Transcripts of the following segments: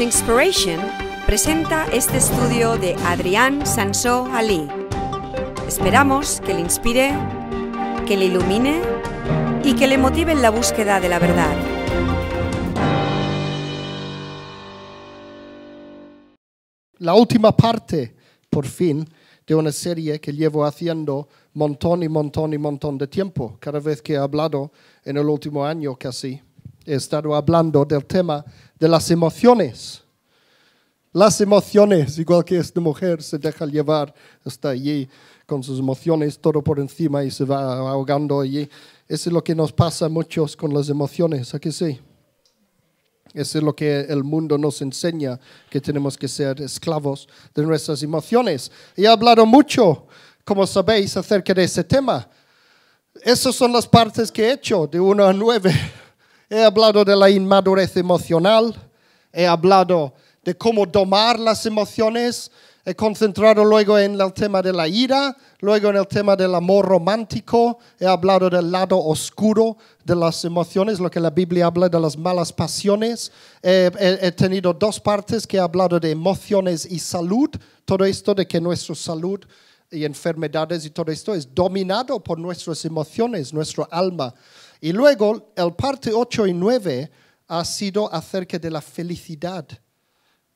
Inspiration presenta este estudio de Adrián Sansó Ali. Esperamos que le inspire, que le ilumine y que le motive en la búsqueda de la verdad. La última parte, por fin, de una serie que llevo haciendo montón y montón y montón de tiempo, cada vez que he hablado en el último año casi. He estado hablando del tema de las emociones. Las emociones, igual que esta mujer se deja llevar hasta allí con sus emociones todo por encima y se va ahogando allí. Eso es lo que nos pasa muchos con las emociones, ¿a que sí? Eso es lo que el mundo nos enseña, que tenemos que ser esclavos de nuestras emociones. Y he hablado mucho, como sabéis, acerca de ese tema. Esas son las partes que he hecho de 1 a 9 he hablado de la inmadurez emocional, he hablado de cómo domar las emociones, he concentrado luego en el tema de la ira, luego en el tema del amor romántico, he hablado del lado oscuro de las emociones, lo que la Biblia habla de las malas pasiones, he, tenido dos partes que he hablado de emociones y salud, todo esto de que nuestra salud y enfermedades y todo esto es dominado por nuestras emociones, nuestro alma. Y luego el parte 8 y 9 ha sido acerca de la felicidad.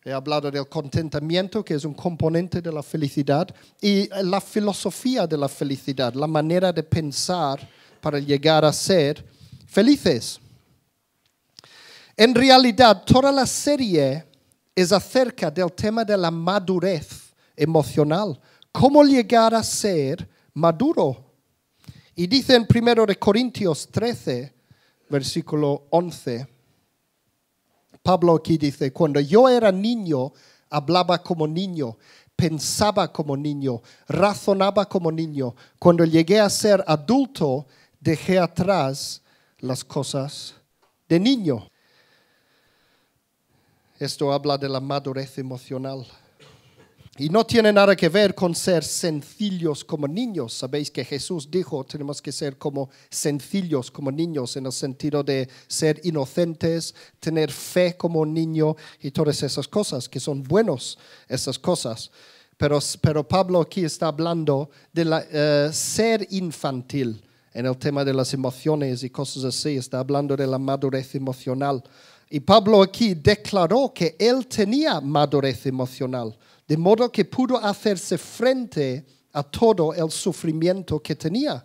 He hablado del contentamiento, que es un componente de la felicidad, y la filosofía de la felicidad, la manera de pensar para llegar a ser felices. En realidad, toda la serie es acerca del tema de la madurez emocional, cómo llegar a ser maduro y dice en 1 Corintios 13, versículo 11, Pablo aquí dice, cuando yo era niño, hablaba como niño, pensaba como niño, razonaba como niño. Cuando llegué a ser adulto, dejé atrás las cosas de niño. Esto habla de la madurez emocional. Y no tiene nada que ver con ser sencillos como niños. Sabéis que Jesús dijo, tenemos que ser como sencillos como niños, en el sentido de ser inocentes, tener fe como niño y todas esas cosas, que son buenos esas cosas. Pero, pero Pablo aquí está hablando de eh, ser infantil en el tema de las emociones y cosas así. Está hablando de la madurez emocional. Y Pablo aquí declaró que él tenía madurez emocional de modo que pudo hacerse frente a todo el sufrimiento que tenía.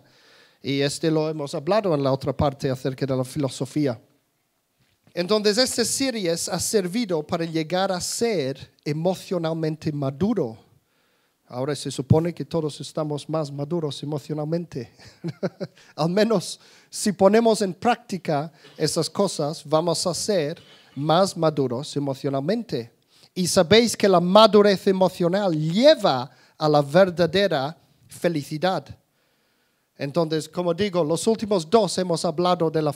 Y este lo hemos hablado en la otra parte acerca de la filosofía. Entonces, este series ha servido para llegar a ser emocionalmente maduro. Ahora se supone que todos estamos más maduros emocionalmente. Al menos si ponemos en práctica esas cosas, vamos a ser más maduros emocionalmente y sabéis que la madurez emocional lleva a la verdadera felicidad. Entonces, como digo, los últimos dos hemos hablado del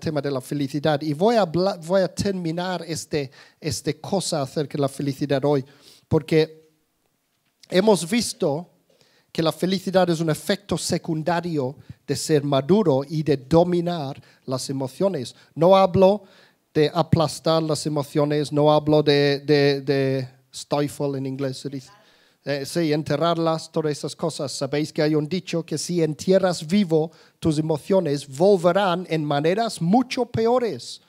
tema de la felicidad y voy a, terminar este, este cosa acerca de la felicidad hoy, porque hemos visto que la felicidad es un efecto secundario de ser maduro y de dominar las emociones. No hablo de aplastar las emociones, no hablo de, de, de stifle en inglés, se dice. Eh, sí, enterrarlas, todas esas cosas. Sabéis que hay un dicho que si entierras vivo, tus emociones volverán en maneras mucho peores.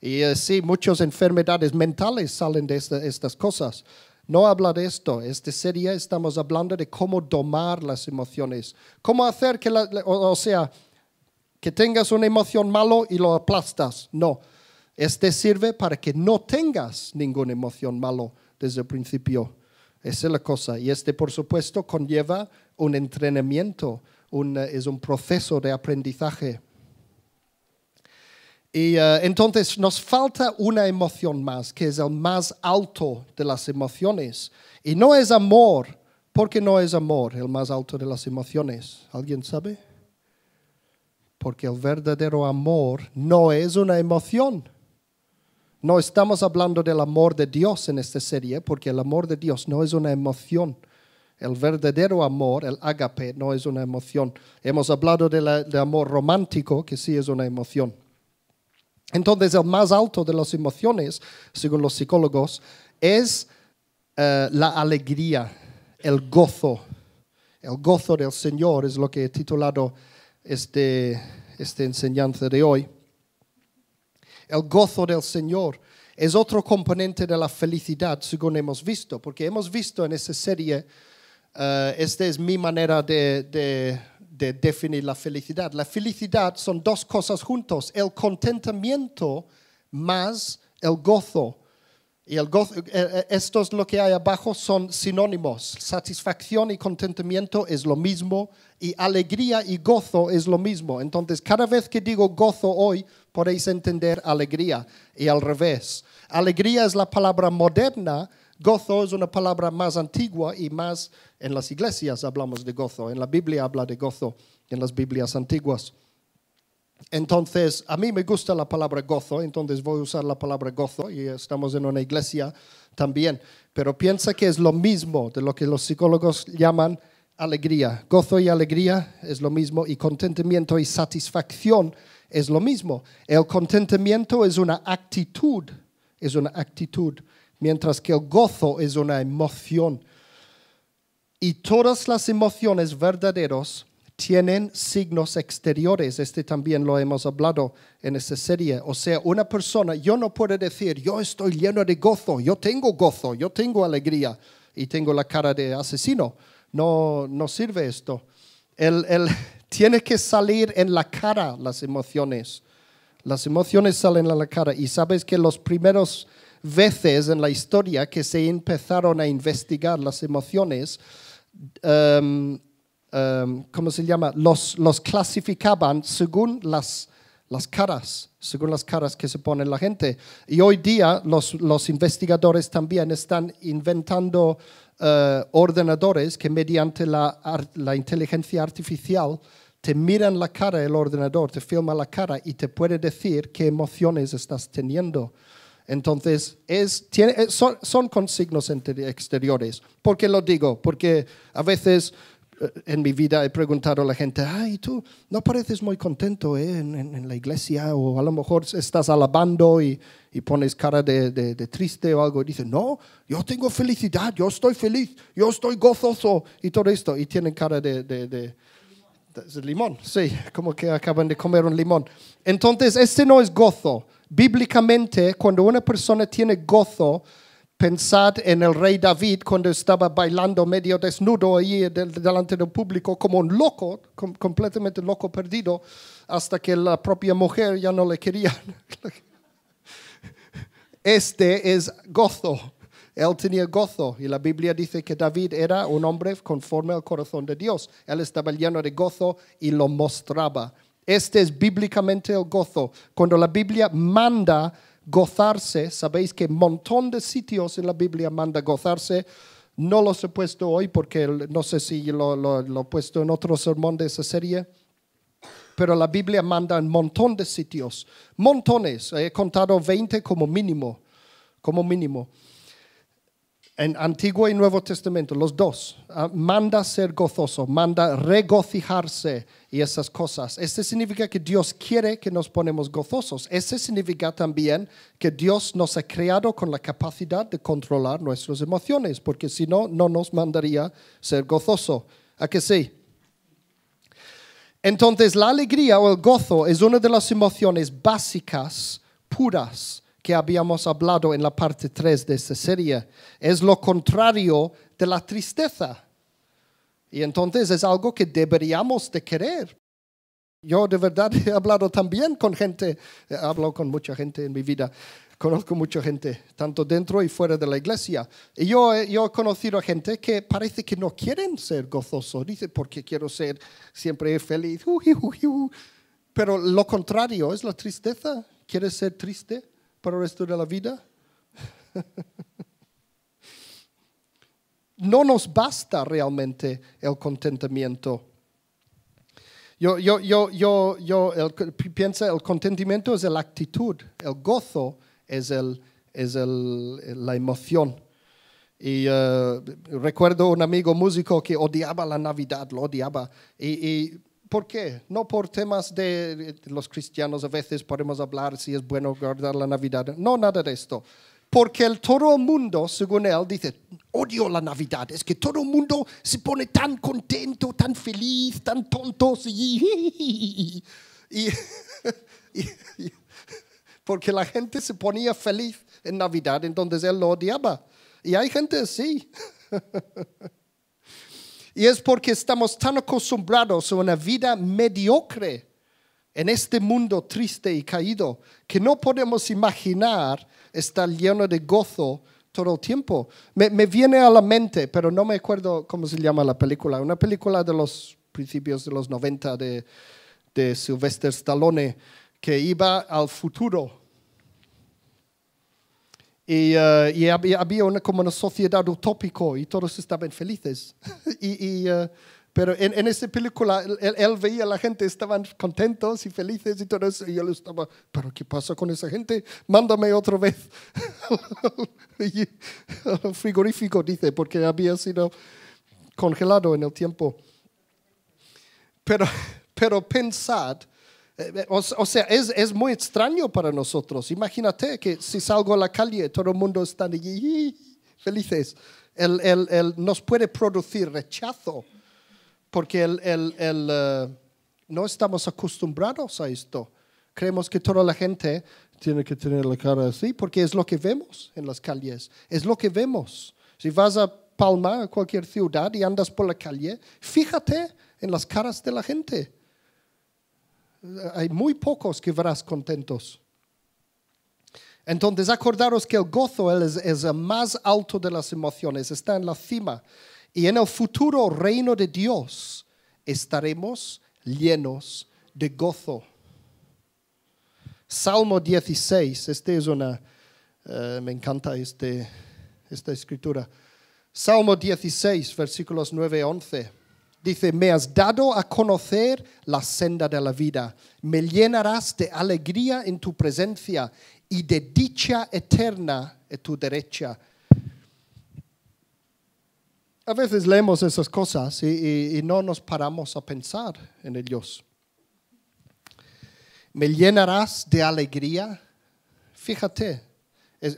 Y eh, sí, muchas enfermedades mentales salen de estas cosas. No habla de esto. Este sería, estamos hablando de cómo domar las emociones. Cómo hacer que, la, o sea, que tengas una emoción malo y lo aplastas. No este sirve para que no tengas ninguna emoción malo desde el principio. Esa es la cosa. Y este, por supuesto, conlleva un entrenamiento, eh, es un proceso de aprendizaje. Y eh, entonces nos falta una emoción más, que es el más alto de las emociones. Y no es amor, porque no es amor el más alto de las emociones. ¿Alguien sabe? Porque el verdadero amor no es una emoción. No estamos hablando del amor de Dios en esta serie, porque el amor de Dios no es una emoción. El verdadero amor, el agape, no es una emoción. Hemos hablado del amor romántico, que sí es una emoción. Entonces, el más alto de las emociones, según los psicólogos, es eh, la alegría, el gozo. El gozo del Señor es lo que he titulado este, esta enseñanza de hoy. El gozo del Señor es otro componente de la felicidad, según hemos visto, porque hemos visto en esa serie, eh, esta es mi manera de, definir la felicidad. La felicidad son dos cosas juntos, el contentamiento más el gozo. Y el gozo, eh, eh, esto es lo que hay abajo, son sinónimos. Satisfacción y contentamiento es lo mismo y alegría y gozo es lo mismo. Entonces, cada vez que digo gozo hoy, podéis entender alegría y al revés. Alegría es la palabra moderna, gozo es una palabra más antigua y más en las iglesias hablamos de gozo, en la Biblia habla de gozo, en las Biblias antiguas. Entonces, a mí me gusta la palabra gozo, entonces voy a usar la palabra gozo y estamos en una iglesia también, pero piensa que es lo mismo de lo que los psicólogos llaman alegría. Gozo y alegría es lo mismo y contentamiento y satisfacción es lo mismo. El contentamiento es una actitud, es una actitud, mientras que el gozo es una emoción. Y todas las emociones verdaderas tienen signos exteriores. Este también lo hemos hablado en esta serie. O sea, una persona, yo no puedo decir, yo estoy lleno de gozo, yo tengo gozo, yo tengo alegría y tengo la cara de asesino. No, no sirve esto. el, Tienes que salir en la cara las emociones. Las emociones salen en la cara y sabes que los primeros veces en la historia que se empezaron a investigar las emociones, em, em, ¿cómo se llama? los clasificaban según las las caras, según las caras que se pone la gente. Y hoy día los, investigadores también están inventando eh, ordenadores que mediante la, inteligencia artificial te miran la cara el ordenador, te filma la cara y te puede decir qué emociones estás teniendo. Entonces, es, tiene, son, son consignos exteriores. ¿Por qué lo digo? Porque a veces en mi vida he preguntado a la gente, ay, tú no pareces muy contento eh, en, la iglesia o a lo mejor estás alabando y, pones cara de, triste o algo y dicen, no, yo tengo felicidad, yo estoy feliz, yo estoy gozoso y todo esto y tienen cara de, de limón, sí, como que acaban de comer un limón. Entonces, este no es gozo. Bíblicamente, cuando una persona tiene gozo, Pensad en el rey David cuando estaba bailando medio desnudo allí delante del público como un loco, completamente loco perdido, hasta que la propia mujer ya no le quería. Este es gozo. Él tenía gozo y la Biblia dice que David era un hombre conforme al corazón de Dios. Él estaba lleno de gozo y lo mostraba. Este es bíblicamente el gozo. Cuando la Biblia manda gozarse, sabéis que un montón de sitios en la Biblia manda gozarse. No los he puesto hoy porque no sé si lo, he puesto en otro sermón de esa serie pero la Biblia manda un montón de sitios, montones, he contado 20 como mínimo, como mínimo en Antiguo y Nuevo Testamento, los dos, ah, manda ser gozoso, manda regocijarse y esas cosas. Este significa que Dios quiere que nos ponemos gozosos. Ese significa también que Dios nos ha creado con la capacidad de controlar nuestras emociones, porque si no, no nos mandaría ser gozoso. ¿A qué sí? Entonces, la alegría o el gozo es una de las emociones básicas, puras, que habíamos hablado en la parte 3 de esta serie. Es lo contrario de la tristeza. Y entonces es algo que deberíamos de querer. Yo de verdad he hablado también con gente, hablo con mucha gente en mi vida, conozco mucha gente, tanto dentro y fuera de la iglesia. Y yo, he conocido a gente que parece que no quieren ser gozosos, dice, porque quiero ser siempre feliz. Pero lo contrario es la tristeza. ¿Quieres ser triste? para el resto de la vida? no nos basta realmente el contentamiento. Yo, yo, yo, yo, yo el, el contentamiento es la actitud, el gozo es, el, es el, la emoción. Y eh, recuerdo un amigo músico que odiaba la Navidad, lo odiaba. y ¿Por qué? No por temas de los cristianos a veces podemos hablar si es bueno guardar la Navidad. No, nada de esto. Porque el todo el mundo, según él, dice, odio la Navidad. Es que todo el mundo se pone tan contento, tan feliz, tan tonto. Y, porque la gente se ponía feliz en Navidad, entonces él lo odiaba. Y hay gente así. Y es porque estamos tan acostumbrados a una vida mediocre en este mundo triste y caído que no podemos imaginar estar lleno de gozo todo el tiempo. Me, viene a la mente, pero no me acuerdo cómo se llama la película, una película de los principios de los 90 de, de Sylvester Stallone que iba al futuro eh, y, había una, como una sociedad utópica y todos estaban felices. y, eh, pero en, esa película él, veía a la gente, estaban contentos y felices y todo eso. Y yo le estaba, ¿pero qué pasa con esa gente? Mándame otra vez al frigorífico, dice, porque había sido congelado en el tiempo. Pero, pero pensad eh, eh, o, sea, es, muy extraño para nosotros. Imagínate que si salgo a la calle, todo el mundo está allí, felices. El, nos puede producir rechazo porque eh, no estamos acostumbrados a esto. Creemos que toda la gente tiene que tener la cara así porque es lo que vemos en las calles, es lo que vemos. Si vas a Palma, a cualquier ciudad y andas por la calle, fíjate en las caras de la gente hay muy pocos que verás contentos. Entonces, acordaros que el gozo es, el más alto de las emociones, está en la cima. Y en el futuro reino de Dios estaremos llenos de gozo. Salmo 16, este es una, eh, me encanta este, esta escritura. Salmo 16, versículos 9 y 11. Dice, me has dado a conocer la senda de la vida. Me llenarás de alegría en tu presencia y de dicha eterna en tu derecha. A veces leemos esas cosas y, no nos paramos a pensar en ellos. Me llenarás de alegría. Fíjate,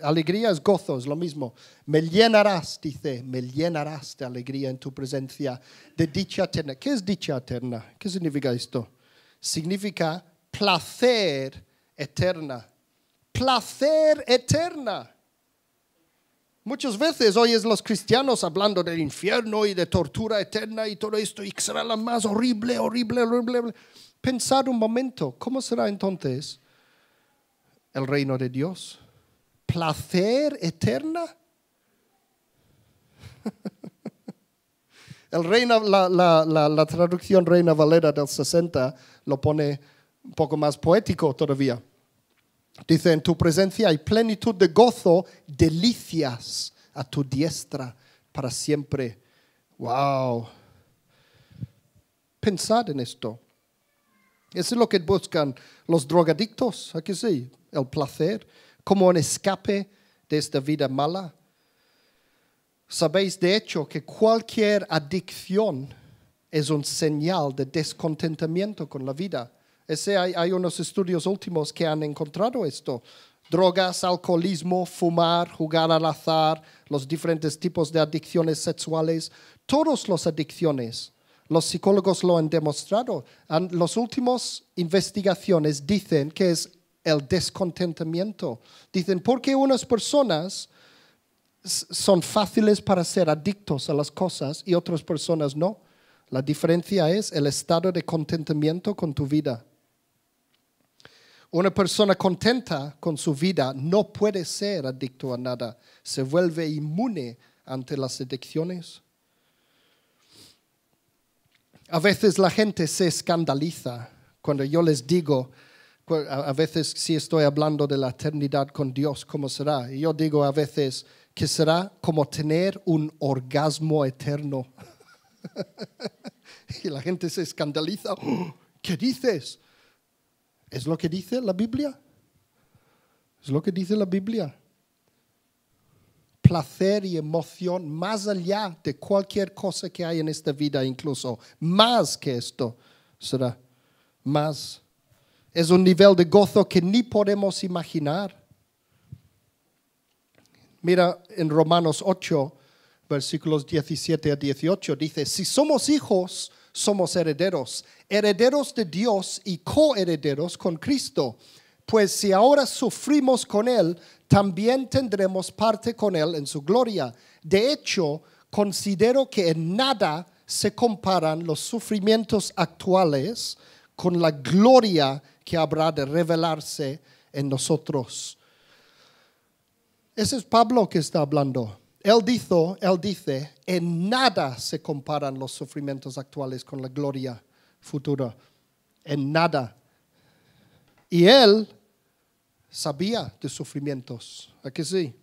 alegría es gozo, es lo mismo. Me llenarás, dice, me llenarás de alegría en tu presencia, de dicha eterna. ¿Qué es dicha eterna? ¿Qué significa esto? Significa placer eterna. Placer eterna. Muchas veces oyes los cristianos hablando del infierno y de tortura eterna y todo esto, y será la más horrible, horrible, horrible. Pensad un momento, ¿cómo será entonces el reino de Dios? placer eterna? la, la, la, traducción Reina Valera del 60 lo pone un poco más poético todavía. Dice, en tu presencia hay plenitud de gozo, delicias a tu diestra para siempre. ¡Wow! Pensad en esto. Eso es lo que buscan los drogadictos, aquí sí, el placer como un escape de esta vida mala. Sabéis de hecho que cualquier adicción es un señal de descontentamiento con la vida. Ese hay, unos estudios últimos que han encontrado esto. Drogas, alcoholismo, fumar, jugar al azar, los diferentes tipos de adicciones sexuales, todas las adicciones, los psicólogos lo han demostrado. Los últimos investigaciones dicen que es el descontentamiento. Dicen, ¿por qué unas personas son fáciles para ser adictos a las cosas y otras personas no? La diferencia es el estado de contentamiento con tu vida. Una persona contenta con su vida no puede ser adicto a nada, se vuelve inmune ante las adicciones. A veces la gente se escandaliza cuando yo les digo, a veces si estoy hablando de la eternidad con Dios, ¿cómo será? Y yo digo a veces que será como tener un orgasmo eterno. y la gente se escandaliza. Oh, ¿Qué dices? ¿Es lo que dice la Biblia? Es lo que dice la Biblia. Placer y emoción más allá de cualquier cosa que hay en esta vida, incluso más que esto será. Más es un nivel de gozo que ni podemos imaginar. Mira en Romanos 8, versículos 17 a 18, dice, si somos hijos, somos herederos, herederos de Dios y coherederos con Cristo, pues si ahora sufrimos con Él, también tendremos parte con Él en su gloria. De hecho, considero que en nada se comparan los sufrimientos actuales con la gloria que habrá de revelarse en nosotros. Ese es Pablo que está hablando. Él, él dice, en nada se comparan los sufrimientos actuales con la gloria futura. En nada. Y él sabía de sufrimientos. ¿A que sí?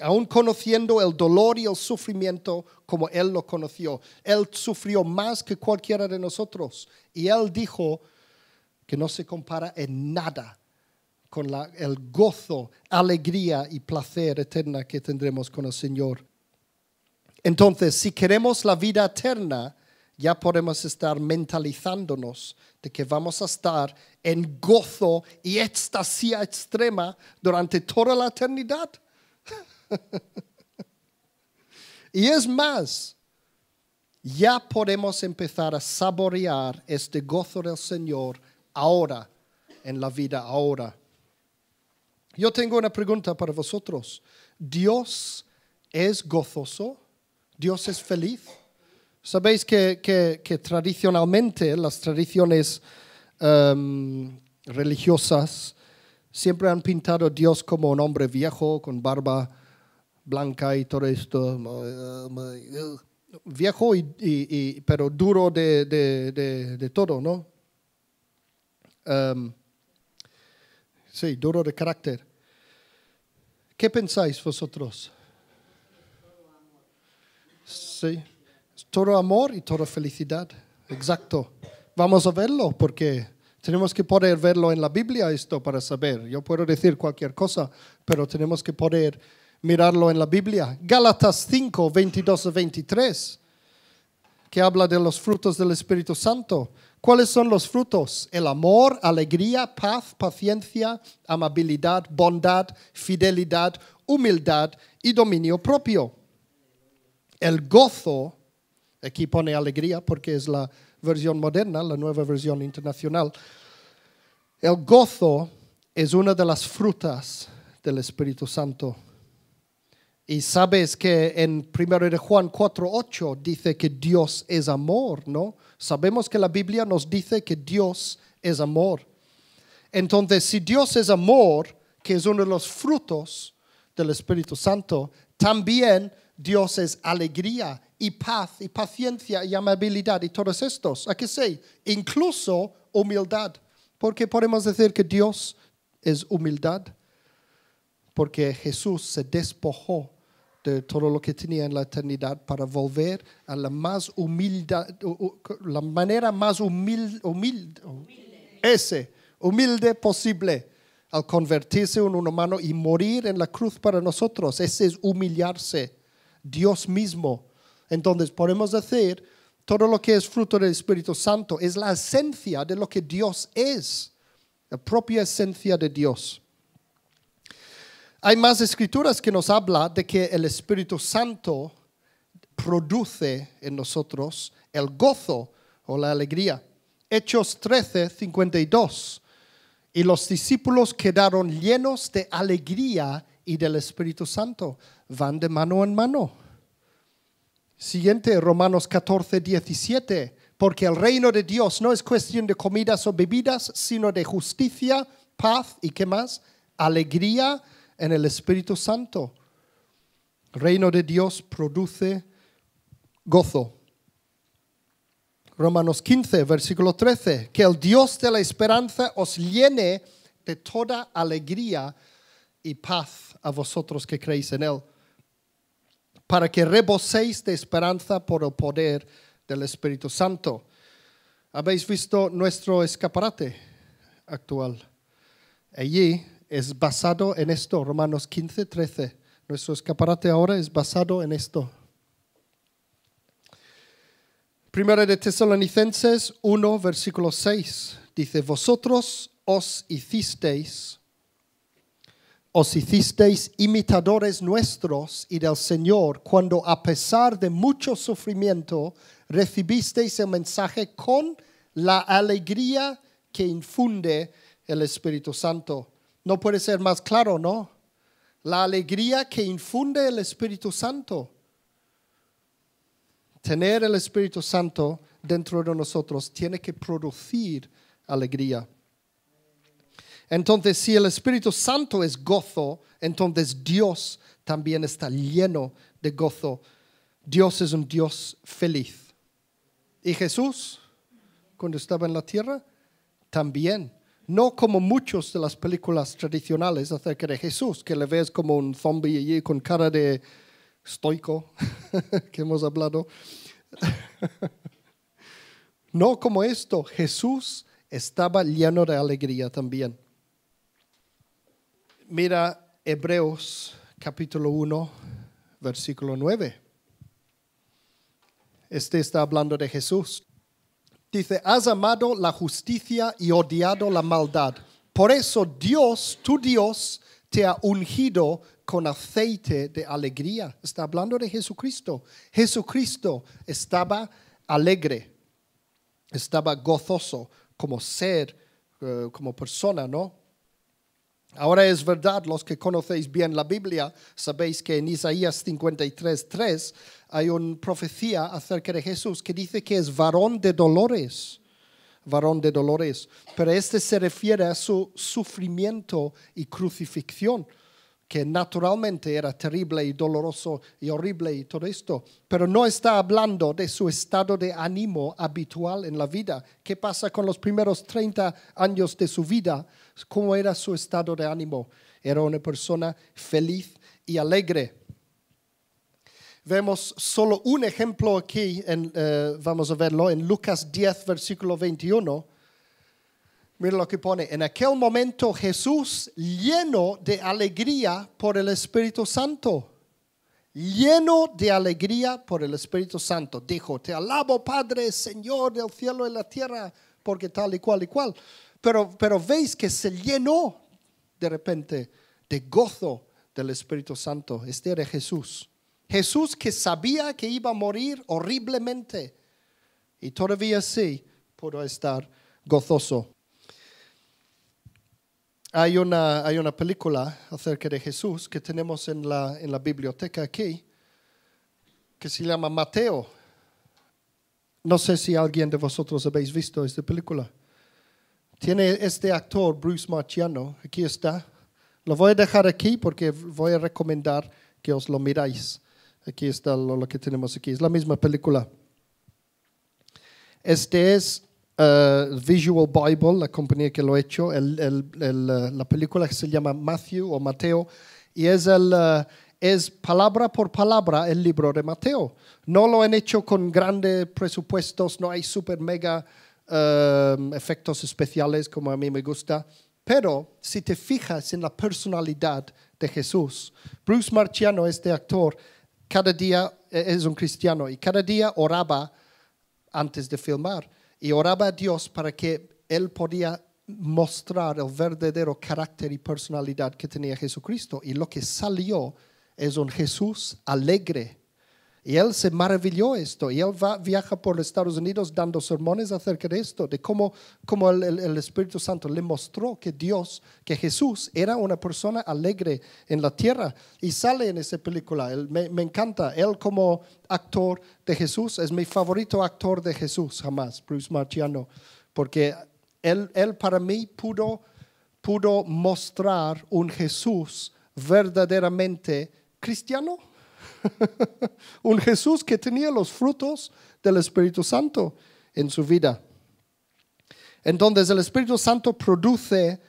Aún conociendo el dolor y el sufrimiento como él lo conoció. Él sufrió más que cualquiera de nosotros. Y él dijo, que no se compara en nada con el gozo, alegría y placer eterna que tendremos con el Señor. Entonces, si queremos la vida eterna, ya podemos estar mentalizándonos de que vamos a estar en gozo y éxtasía extrema durante toda la eternidad. y es más, ya podemos empezar a saborear este gozo del Señor ahora, en la vida ahora. Yo tengo una pregunta para vosotros. ¿Dios es gozoso? ¿Dios es feliz? Sabéis que, tradicionalmente las tradiciones em, religiosas siempre han pintado a Dios como un hombre viejo con barba blanca y todo esto. Viejo, y, pero duro de todo, ¿no? Um, sí, duro de carácter. ¿Qué pensáis vosotros? Sí, todo amor y toda felicidad. Exacto. Vamos a verlo porque tenemos que poder verlo en la Biblia esto para saber. Yo puedo decir cualquier cosa, pero tenemos que poder mirarlo en la Biblia. Gálatas 5, 22 23, que habla de los frutos del Espíritu Santo. ¿Cuáles son los frutos? El amor, alegría, paz, paciencia, amabilidad, bondad, fidelidad, humildad y dominio propio. El gozo, aquí pone alegría porque es la versión moderna, la nueva versión internacional. El gozo es una de las frutas del Espíritu Santo y sabes que en 1 de Juan 4:8 dice que Dios es amor, ¿no? Sabemos que la Biblia nos dice que Dios es amor. Entonces, si Dios es amor, que es uno de los frutos del Espíritu Santo, también Dios es alegría y paz y paciencia y amabilidad y todos estos. ¿A qué sé? Incluso humildad. Porque podemos decir que Dios es humildad porque Jesús se despojó de todo lo que tenía en la eternidad para volver a la más humildad, la manera más humilde, Ese, humilde posible, al convertirse en un humano y morir en la cruz para nosotros. Ese es humillarse, Dios mismo. Entonces podemos decir, todo lo que es fruto del Espíritu Santo es la esencia de lo que Dios es, la propia esencia de Dios. Hay más escrituras que nos habla de que el Espíritu Santo produce en nosotros el gozo o la alegría. Hechos 13, 52. Y los discípulos quedaron llenos de alegría y del Espíritu Santo. Van de mano en mano. Siguiente, Romanos 14, 17. Porque el reino de Dios no es cuestión de comidas o bebidas, sino de justicia, paz y qué más? Alegría en el Espíritu Santo. Reino de Dios produce gozo. Romanos 15, versículo 13, que el Dios de la esperanza os llene de toda alegría y paz a vosotros que creéis en Él, para que reboséis de esperanza por el poder del Espíritu Santo. Habéis visto nuestro escaparate actual. Allí es basado en esto, Romanos 15, 13. Nuestro escaparate ahora es basado en esto. Primera de Tesalonicenses 1, versículo 6. Dice, vosotros os hicisteis, os hicisteis imitadores nuestros y del Señor cuando a pesar de mucho sufrimiento recibisteis el mensaje con la alegría que infunde el Espíritu Santo no puede ser más claro, ¿no? La alegría que infunde el Espíritu Santo. Tener el Espíritu Santo dentro de nosotros tiene que producir alegría. Entonces, si el Espíritu Santo es gozo, entonces Dios también está lleno de gozo. Dios es un Dios feliz. Y Jesús, cuando estaba en la tierra, también no como muchos de las películas tradicionales acerca de Jesús, que le ves como un zombie allí con cara de estoico que hemos hablado. no como esto, Jesús estaba lleno de alegría también. Mira Hebreos capítulo 1, versículo 9. Este está hablando de Jesús. Dice, has amado la justicia y odiado la maldad. Por eso Dios, tu Dios, te ha ungido con aceite de alegría. Está hablando de Jesucristo. Jesucristo estaba alegre, estaba gozoso como ser, eh, como persona, ¿no? Ahora es verdad, los que conocéis bien la Biblia, sabéis que en Isaías 53, 3 hay una profecía acerca de Jesús que dice que es varón de dolores, varón de dolores, pero este se refiere a su sufrimiento y crucifixión que naturalmente era terrible y doloroso y horrible y todo esto, pero no está hablando de su estado de ánimo habitual en la vida. ¿Qué pasa con los primeros 30 años de su vida? ¿Cómo era su estado de ánimo? Era una persona feliz y alegre. Vemos solo un ejemplo aquí, en, eh, vamos a verlo en Lucas 10, versículo 21. Mira lo que pone. En aquel momento Jesús, lleno de alegría por el Espíritu Santo, lleno de alegría por el Espíritu Santo, dijo, te alabo Padre, Señor del cielo y la tierra porque tal y cual y cual. Pero, pero veis que se llenó de repente de gozo del Espíritu Santo. Este era Jesús. Jesús que sabía que iba a morir horriblemente y todavía sí pudo estar gozoso. Hay una, hay una película acerca de Jesús que tenemos en la, en la biblioteca aquí que se llama Mateo no sé si alguien de vosotros habéis visto esta película. Tiene este actor, Bruce Marciano, aquí está. Lo voy a dejar aquí porque voy a recomendar que os lo miráis. Aquí está lo, que tenemos aquí. Es la misma película. Este es eh, Visual Bible, la compañía que lo ha hecho. Eh, la película que se llama Matthew o Mateo y es el, eh, es palabra por palabra el libro de Mateo. No lo han hecho con grandes presupuestos, no hay super mega eh, efectos especiales como a mí me gusta. Pero si te fijas en la personalidad de Jesús, Bruce Marciano, este actor, cada día eh, es un cristiano y cada día oraba antes de filmar y oraba a Dios para que él podía mostrar el verdadero carácter y personalidad que tenía Jesucristo y lo que salió es un Jesús alegre. Y él se maravilló esto. Y él va, viaja por Estados Unidos dando sermones acerca de esto, de cómo, el, Espíritu Santo le mostró que Dios, que Jesús era una persona alegre en la tierra. Y sale en esa película. me, encanta. Él como actor de Jesús es mi favorito actor de Jesús jamás, Bruce Marchiano. Porque él, él para mí pudo, pudo mostrar un Jesús verdaderamente cristiano, un Jesús que tenía los frutos del Espíritu Santo en su vida. Entonces el Espíritu Santo produce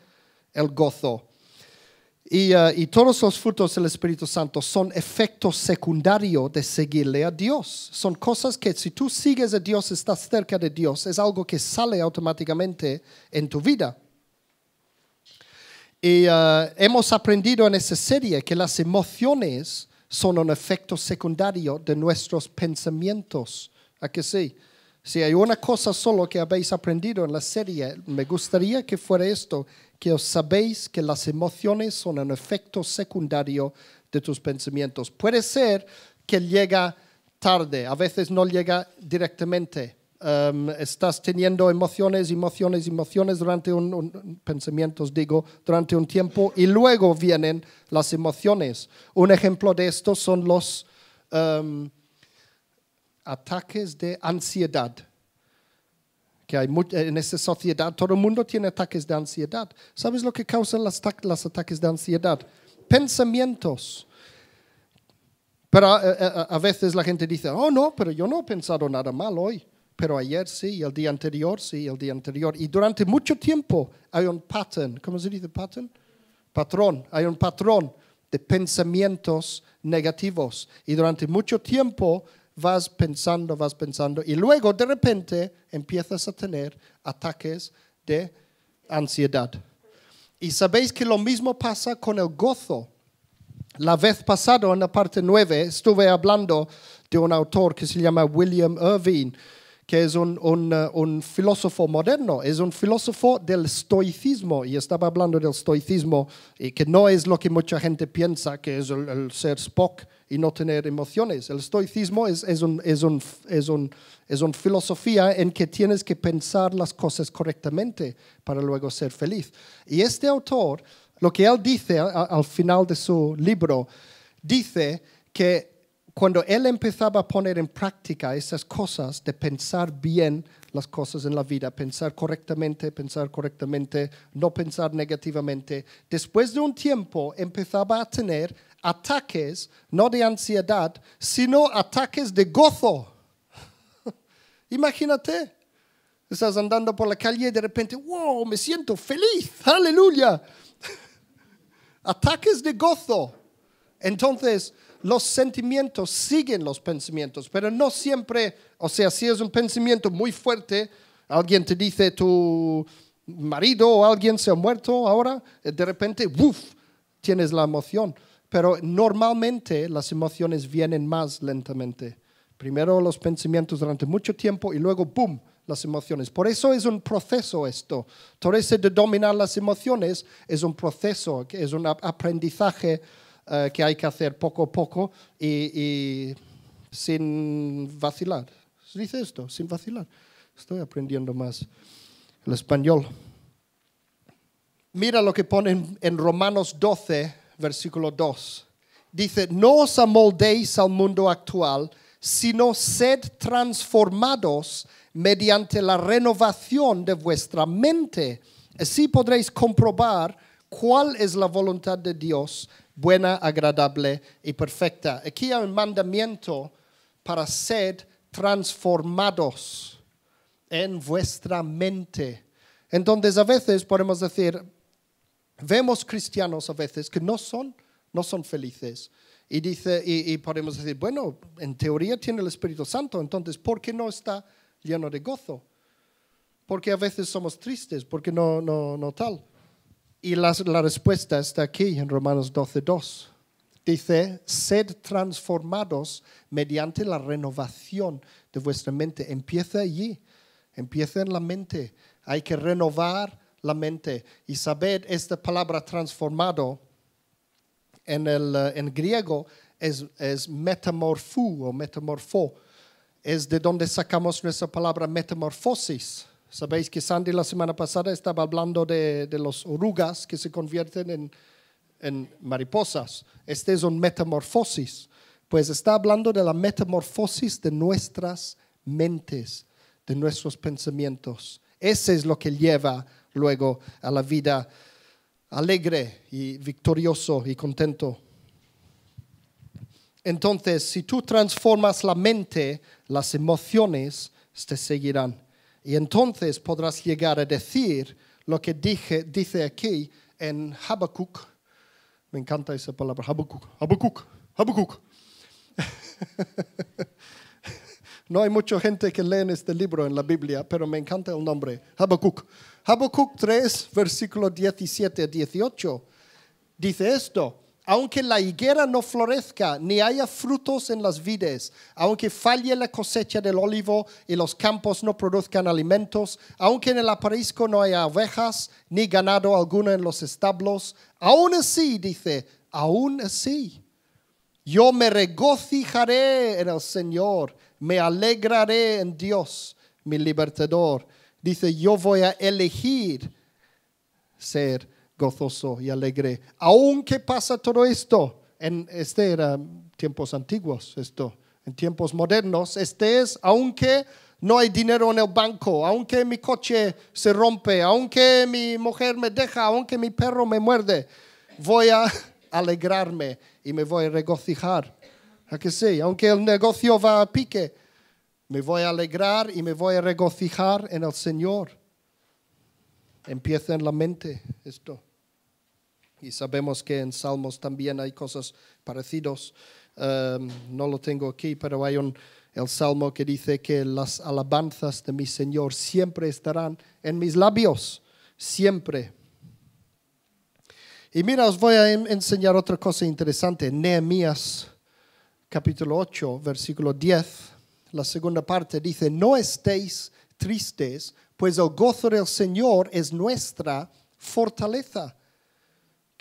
el gozo. Y, eh, y, todos los frutos del Espíritu Santo son efectos secundarios de seguirle a Dios. Son cosas que si tú sigues a Dios, estás cerca de Dios, es algo que sale automáticamente en tu vida. Y eh, hemos aprendido en esta serie que las emociones son un efecto secundario de nuestros pensamientos. ¿A que sí? Si hay una cosa solo que habéis aprendido en la serie, me gustaría que fuera esto, que os sabéis que las emociones son un efecto secundario de tus pensamientos. Puede ser que llega tarde, a veces no llega directamente, Em, estás teniendo emociones, emociones, emociones durante un, pensamientos, digo, durante un tiempo y luego vienen las emociones. Un ejemplo de esto son los em, ataques de ansiedad. Que en esa sociedad todo el mundo tiene ataques de ansiedad. ¿Sabes lo que causan los, ataques de ansiedad? Pensamientos. Pero a, eh, eh, a, veces la gente dice, oh no, pero yo no he pensado nada mal hoy pero ayer sí, y el día anterior sí, y el día anterior. Y durante mucho tiempo hay un pattern, ¿cómo se dice pattern? Patrón, hay un patrón de pensamientos negativos. Y durante mucho tiempo vas pensando, vas pensando, y luego de repente empiezas a tener ataques de ansiedad. Y sabéis que lo mismo pasa con el gozo. La vez pasada, en la parte 9, estuve hablando de un autor que se llama William Irving, que es eh, un, filósofo moderno, es un filósofo del estoicismo. y estaba hablando del estoicismo, y que no es lo que mucha gente piensa, que es el, ser Spock y no tener emociones. El estoicismo es una filosofía en que tienes que pensar las cosas correctamente para luego ser feliz. Y este autor, lo que él dice al final de su libro, dice que cuando él empezaba a poner en práctica esas cosas de pensar bien las cosas en la vida, pensar correctamente, pensar correctamente, no pensar negativamente, después de un tiempo empezaba a tener ataques, no de ansiedad, sino ataques de gozo. Imagínate, estás andando por la calle y de repente, wow, me siento feliz, aleluya. ataques de gozo. Entonces, los sentimientos siguen los pensamientos, pero no siempre, o sea, si es un pensamiento muy fuerte, alguien te dice tu marido o alguien se ha muerto ahora, eh, de repente, uff, tienes la emoción. Pero normalmente las emociones vienen más lentamente. Primero los pensamientos durante mucho tiempo y luego, ¡boom!, las emociones. Por eso es un proceso esto. Todo ese de dominar las emociones es un proceso, es un aprendizaje eh, que hay que hacer poco a poco y, sin vacilar. dice esto? Sin vacilar. Estoy aprendiendo más el español. Mira lo que pone en Romanos 12, versículo 2. Dice, no os amoldéis al mundo actual, sino sed transformados mediante la renovación de vuestra mente. Así podréis comprobar cuál es la voluntad de Dios, buena, agradable y perfecta. Aquí hay un mandamiento para ser transformados en vuestra mente. Entonces a veces podemos decir, vemos cristianos a veces que no son, no son felices. Y, dice, y, podemos decir, bueno, en teoría tiene el Espíritu Santo, entonces, ¿por qué no está lleno de gozo? Porque a veces somos tristes, porque no, no, no tal. Y la, respuesta está aquí en Romanos 12.2. Dice, sed transformados mediante la renovación de vuestra mente. Empieza allí, empieza en la mente. Hay que renovar la mente. Y sabed esta palabra transformado en, el, eh, griego es, es metamorfú o metamorfo. Es de donde sacamos nuestra palabra metamorfosis Sabéis que Sandy la semana pasada estaba hablando de, los orugas que se convierten en, en mariposas. Este es un metamorfosis. Pues está hablando de la metamorfosis de nuestras mentes, de nuestros pensamientos. Ese es lo que lleva luego a la vida alegre y victorioso y contento. Entonces, si tú transformas la mente, las emociones te seguirán. Y entonces podrás llegar a decir lo que dice aquí en Habacuc. Me encanta esa palabra, Habacuc, Habacuc, Habacuc. no hay mucha gente que lee este libro en la Biblia, pero me encanta el nombre, Habacuc. Habacuc 3, versículo 17 18, dice esto aunque la higuera no florezca, ni haya frutos en las vides, aunque falle la cosecha del olivo y los campos no produzcan alimentos, aunque en el aparisco no haya ovejas, ni ganado alguno en los establos, aún así, dice, aún así, yo me regocijaré en el Señor, me alegraré en Dios, mi libertador. Dice, yo voy a elegir ser gozoso y alegre. Aunque pasa todo esto, en este era tiempos antiguos, esto, en tiempos modernos, este es, aunque no hay dinero en el banco, aunque mi coche se rompe, aunque mi mujer me deja, aunque mi perro me muerde, voy a alegrarme y me voy a regocijar. ¿A que sí? Aunque el negocio va a pique, me voy a alegrar y me voy a regocijar en el Señor. Empieza en la mente esto y sabemos que en Salmos también hay cosas parecidas. Em, no lo tengo aquí, pero hay un, el Salmo que dice que las alabanzas de mi Señor siempre estarán en mis labios, siempre. Y mira, os voy a enseñar otra cosa interesante. Nehemías capítulo 8, versículo 10, la segunda parte dice, no estéis tristes, pues el gozo del Señor es nuestra fortaleza.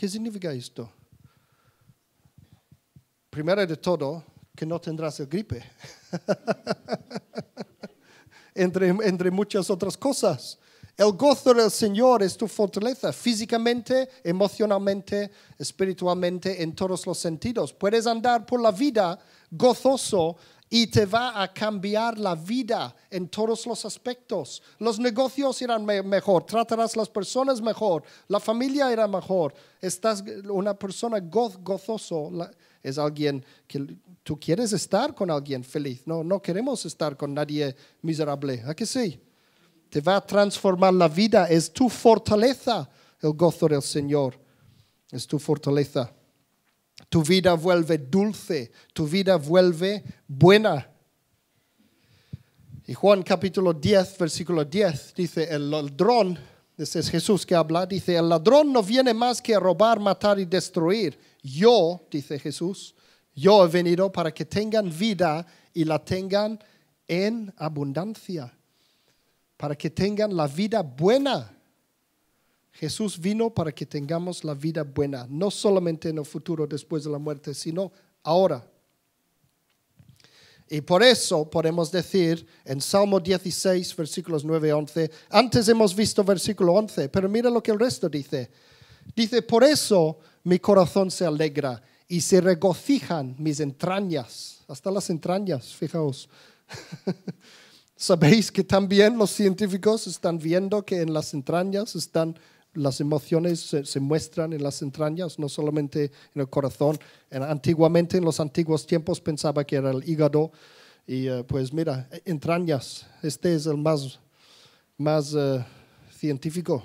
¿Qué significa esto? Primero de todo, que no tendrás el gripe. entre, entre muchas otras cosas. El gozo del Señor es tu fortaleza, físicamente, emocionalmente, espiritualmente, en todos los sentidos. Puedes andar por la vida gozoso y te va a cambiar la vida en todos los aspectos. Los negocios irán mejor, tratarás las personas mejor, la familia irá mejor. Estás una persona gozoso, es alguien que tú quieres estar con alguien feliz. No, no queremos estar con nadie miserable. ¿A que sí? Te va a transformar la vida, es tu fortaleza el gozo del Señor. Es tu fortaleza. Tu vida vuelve dulce, tu vida vuelve buena. Y Juan capítulo 10, versículo 10, dice, el ladrón, ese es Jesús que habla, dice, el ladrón no viene más que a robar, matar y destruir. Yo, dice Jesús, yo he venido para que tengan vida y la tengan en abundancia, para que tengan la vida buena Jesús vino para que tengamos la vida buena, no solamente en el futuro después de la muerte, sino ahora. Y por eso podemos decir en Salmo 16, versículos 9 y 11, antes hemos visto versículo 11, pero mira lo que el resto dice. Dice, por eso mi corazón se alegra y se regocijan mis entrañas, hasta las entrañas, fijaos. Sabéis que también los científicos están viendo que en las entrañas están las emociones se, muestran en las entrañas, no solamente en el corazón. antiguamente, en los antiguos tiempos, pensaba que era el hígado. Y eh, pues mira, e, entrañas, este es el más, más eh, científico.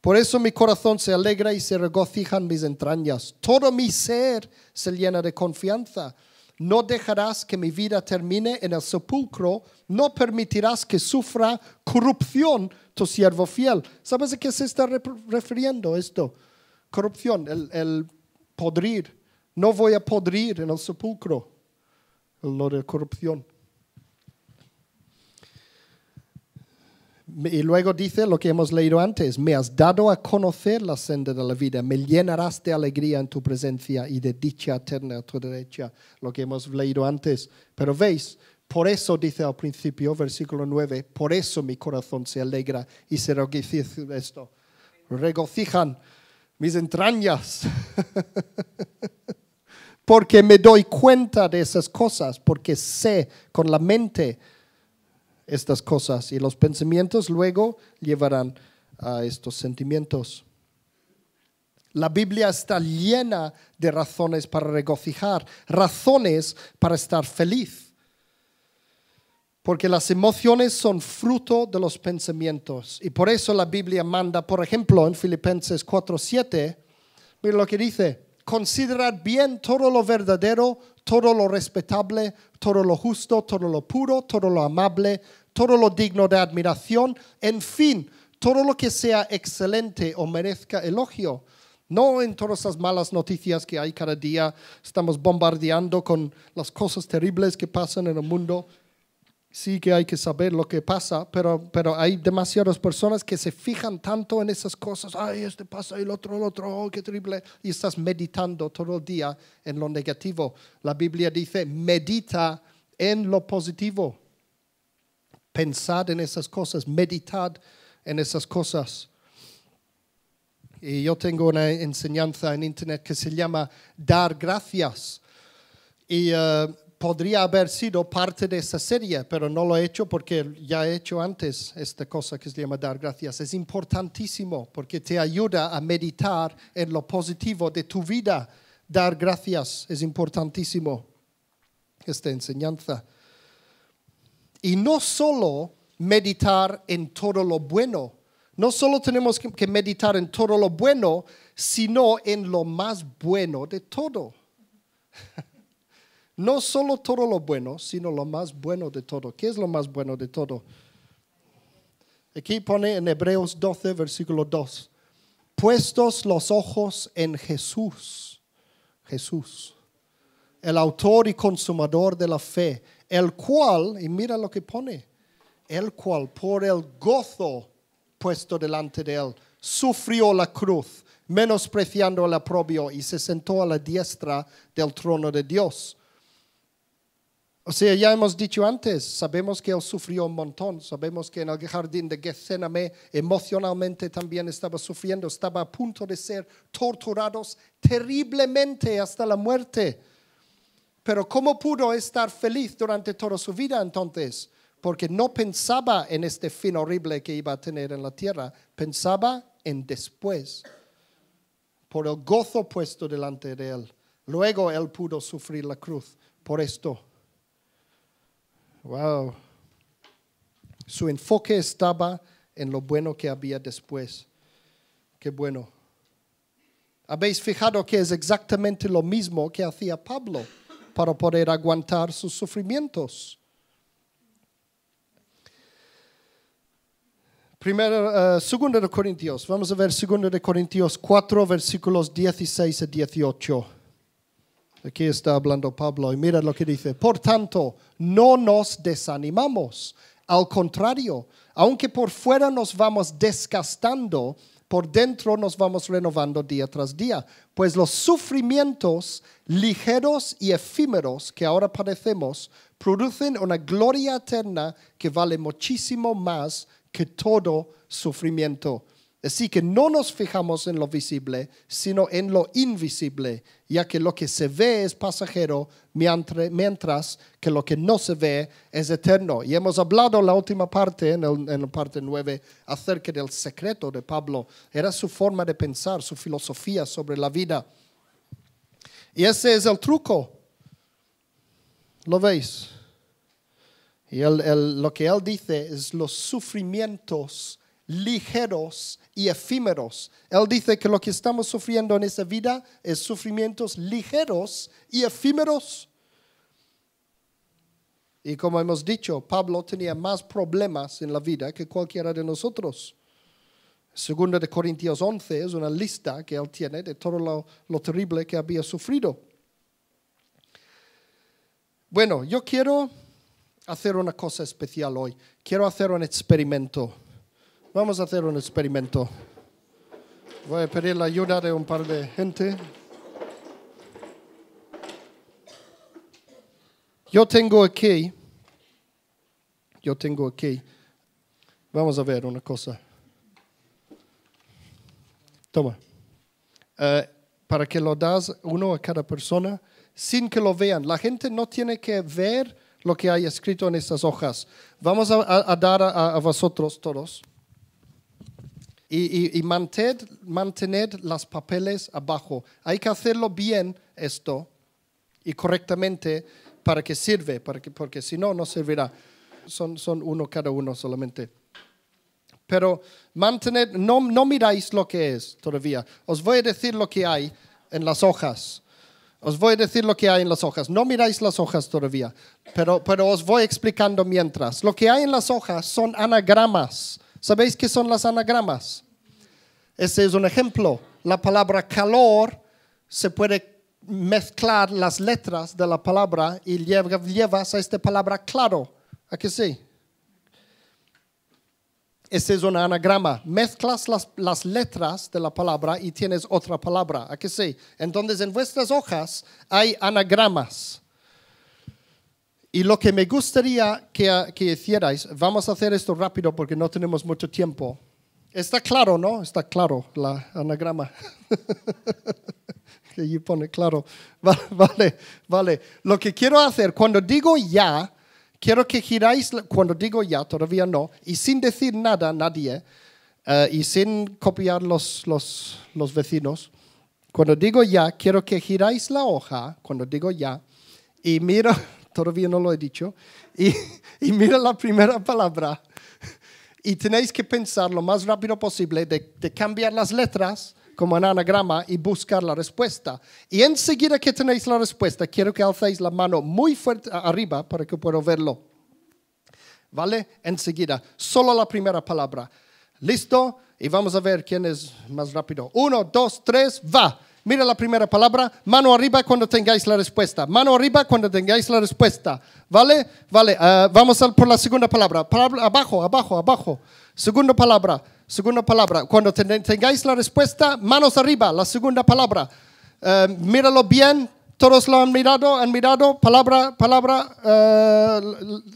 Por eso mi corazón se alegra y se regocijan mis entrañas. Todo mi ser se llena de confianza no dejarás que mi vida termine en el sepulcro, no permitirás que sufra corrupción tu siervo fiel. ¿Sabes a qué se está refiriendo esto? Corrupción, el, podrir. No voy a podrir en el sepulcro. Lo de corrupción. Y luego dice lo que hemos leído antes, me has dado a conocer la senda de la vida, me llenarás de alegría en tu presencia y de dicha eterna a tu derecha, lo que hemos leído antes. Pero veis, por eso dice al principio, versículo 9, por eso mi corazón se alegra y se regocija esto. Regocijan mis entrañas, porque me doy cuenta de esas cosas, porque sé con la mente estas cosas y los pensamientos luego llevarán a estos sentimientos. La Biblia está llena de razones para regocijar, razones para estar feliz, porque las emociones son fruto de los pensamientos y por eso la Biblia manda, por ejemplo, en Filipenses 4:7, mira lo que dice, Considerar bien todo lo verdadero, todo lo respetable, todo lo justo, todo lo puro, todo lo amable, todo lo digno de admiración, en fin, todo lo que sea excelente o merezca elogio. No en todas esas malas noticias que hay cada día, estamos bombardeando con las cosas terribles que pasan en el mundo sí que hay que saber lo que pasa, pero, pero hay demasiadas personas que se fijan tanto en esas cosas, ay, este pasa, el otro, el otro, oh, qué terrible, y estás meditando todo el día en lo negativo. La Biblia dice, medita en lo positivo, pensad en esas cosas, meditad en esas cosas. Y yo tengo una enseñanza en internet que se llama dar gracias. Y eh, podría haber sido parte de esta serie, pero no lo he hecho porque ya he hecho antes esta cosa que se llama dar gracias. Es importantísimo porque te ayuda a meditar en lo positivo de tu vida. Dar gracias es importantísimo esta enseñanza. Y no solo meditar en todo lo bueno, no solo tenemos que meditar en todo lo bueno, sino en lo más bueno de todo. No solo todo lo bueno, sino lo más bueno de todo. ¿Qué es lo más bueno de todo? Aquí pone en Hebreos 12, versículo 2. Puestos los ojos en Jesús, Jesús, el autor y consumador de la fe, el cual, y mira lo que pone, el cual por el gozo puesto delante de él, sufrió la cruz, menospreciando el aprobio y se sentó a la diestra del trono de Dios. O sea, ya hemos dicho antes, sabemos que él sufrió un montón, sabemos que en el jardín de Gethsemane emocionalmente también estaba sufriendo, estaba a punto de ser torturados terriblemente hasta la muerte. Pero ¿cómo pudo estar feliz durante toda su vida entonces? Porque no pensaba en este fin horrible que iba a tener en la tierra, pensaba en después, por el gozo puesto delante de él. Luego él pudo sufrir la cruz por esto Wow. Su enfoque estaba en lo bueno que había después. Qué bueno. Habéis fijado que es exactamente lo mismo que hacía Pablo para poder aguantar sus sufrimientos. Primero, eh, segundo de Corintios, vamos a ver segundo de Corintios 4, versículos 16 y 18. Aquí está hablando Pablo y mira lo que dice. Por tanto, no nos desanimamos. Al contrario, aunque por fuera nos vamos desgastando, por dentro nos vamos renovando día tras día, pues los sufrimientos ligeros y efímeros que ahora padecemos producen una gloria eterna que vale muchísimo más que todo sufrimiento. Así que no nos fijamos en lo visible, sino en lo invisible, ya que lo que se ve es pasajero, mientras que lo que no se ve es eterno. Y hemos hablado la última parte, en, la parte nueve, acerca del secreto de Pablo. Era su forma de pensar, su filosofía sobre la vida. Y ese es el truco. ¿Lo veis? Y lo que él dice es los sufrimientos ligeros y efímeros. Él dice que lo que estamos sufriendo en esa vida es sufrimientos ligeros y efímeros. Y como hemos dicho, Pablo tenía más problemas en la vida que cualquiera de nosotros. Segunda de Corintios 11 es una lista que él tiene de todo lo terrible que había sufrido. Bueno, yo quiero hacer una cosa especial hoy. Quiero hacer un experimento. Vamos a hacer un experimento. Voy a pedir la ayuda de un par de gente. Yo tengo aquí, yo tengo aquí, vamos a ver una cosa. Toma, eh, para que lo das uno a cada persona sin que lo vean. La gente no tiene que ver lo que hay escrito en estas hojas. Vamos a, dar a vosotros todos y, y, mantener, los papeles abajo. Hay que hacerlo bien esto y correctamente para que sirve, porque si no, no servirá. Son, son uno cada uno solamente. Pero no, no miráis lo que es todavía. Os voy a decir lo que hay en las hojas. Os voy a decir lo que hay en las hojas. No miráis las hojas todavía, pero, pero os voy explicando mientras. Lo que hay en las hojas son anagramas. ¿Sabéis qué son las anagramas? Este es un ejemplo. La palabra calor se puede mezclar las letras de la palabra y llevas a esta palabra claro. ¿A qué sí? Este es un anagrama. Mezclas las, letras de la palabra y tienes otra palabra. ¿A qué sí? Entonces en vuestras hojas hay anagramas. Y lo que me gustaría que, que hicierais, vamos a hacer esto rápido porque no tenemos mucho tiempo. Está claro, ¿no? Está claro la anagrama. que allí pone claro. Vale, vale, Lo que quiero hacer, cuando digo ya, quiero que giráis, cuando digo ya, todavía no, y sin decir nada a nadie, eh, y sin copiar los, vecinos, cuando digo ya, quiero que giráis la hoja, cuando digo ya, y mira, todavía no lo he dicho, y, y mira la primera palabra y tenéis que pensar lo más rápido posible de, cambiar las letras como en anagrama y buscar la respuesta. Y enseguida que tenéis la respuesta, quiero que alcéis la mano muy fuerte arriba para que pueda verlo. ¿Vale? Enseguida. Solo la primera palabra. ¿Listo? Y vamos a ver quién es más rápido. Uno, dos, tres, va. Mira la primera palabra, mano arriba cuando tengáis la respuesta. Mano arriba cuando tengáis la respuesta. ¿Vale? Vale, eh, vamos a, por la segunda palabra. Abajo, abajo, abajo. Segunda palabra, segunda palabra. Cuando tengáis la respuesta, manos arriba, la segunda palabra. Eh, míralo bien, todos lo han mirado, han mirado, palabra, palabra, eh,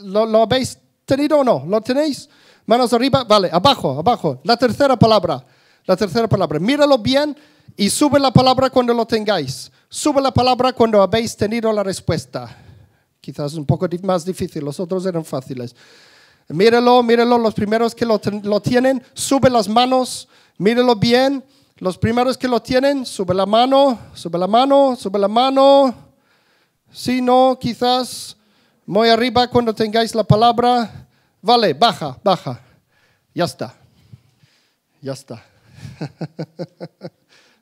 lo, lo, habéis tenido o no? ¿Lo tenéis? Manos arriba, vale, abajo, abajo. La tercera palabra, la tercera palabra. Míralo bien y sube la palabra cuando lo tengáis. Sube la palabra cuando habéis tenido la respuesta. Quizás un poco más difícil, los otros eran fáciles. Mírelo, mírelo, los primeros que lo, tienen, sube las manos, mírelo bien. Los primeros que lo tienen, sube la mano, sube la mano, sube la mano. Si no, quizás muy arriba cuando tengáis la palabra. Vale, baja, baja. Ya está. Ya está.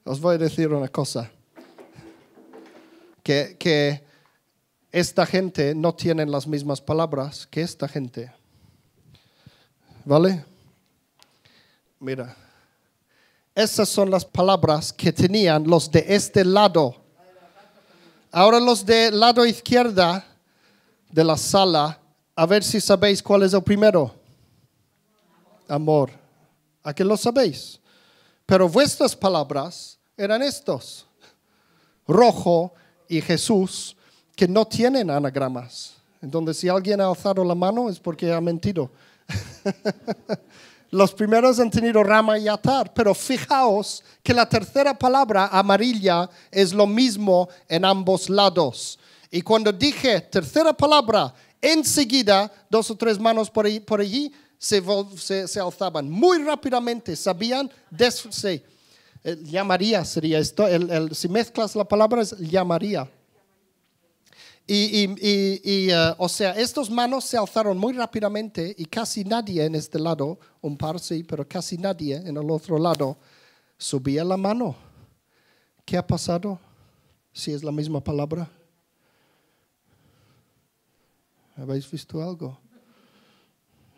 os voy a decir una cosa. Que, esta gente no tiene las mismas palabras que esta gente. ¿Vale? Mira, esas son las palabras que tenían los de este lado. Ahora los de lado izquierda de la sala, a ver si sabéis cuál es el primero. Amor. ¿A qué lo sabéis? Pero vuestras palabras eran estos, rojo y Jesús, que no tienen anagramas. Entonces, si alguien ha alzado la mano es porque ha mentido. Los primeros han tenido rama y atar, pero fijaos que la tercera palabra, amarilla, es lo mismo en ambos lados. Y cuando dije tercera palabra, enseguida dos o tres manos por, ahí, por allí se, se, alzaban. Muy rápidamente sabían, des, llamaría sería esto. si mezclas la palabra es llamaría. Y, eh, o sea, estas manos se alzaron muy rápidamente y casi nadie en este lado, un par sí, pero casi nadie en el otro lado, subía la mano. ¿Qué ha pasado? Si es la misma palabra. ¿Habéis visto algo?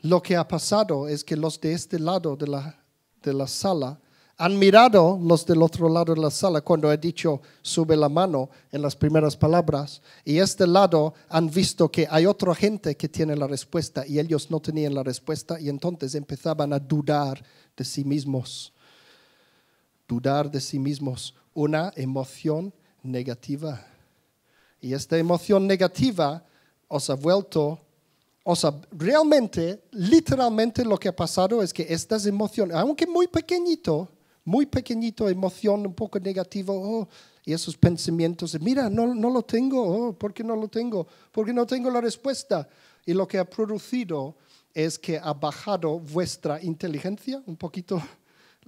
Lo que ha pasado es que los de este lado de la sala han mirado los del otro lado de la sala cuando he dicho sube la mano en las primeras palabras y este lado han visto que hay otra gente que tiene la respuesta y ellos no tenían la respuesta y entonces empezaban a dudar de sí mismos. Dudar de sí mismos, una emoción negativa. Y esta emoción negativa os ha vuelto os ha realmente, literalmente lo que ha pasado es que estas emociones, aunque muy pequeñito, muy pequeñito, emoción un poco negativa, oh, y esos pensamientos, de mira, no, lo tengo, oh, ¿por qué no lo tengo? Porque no tengo la respuesta. Y lo que ha producido es que ha bajado vuestra inteligencia un poquito.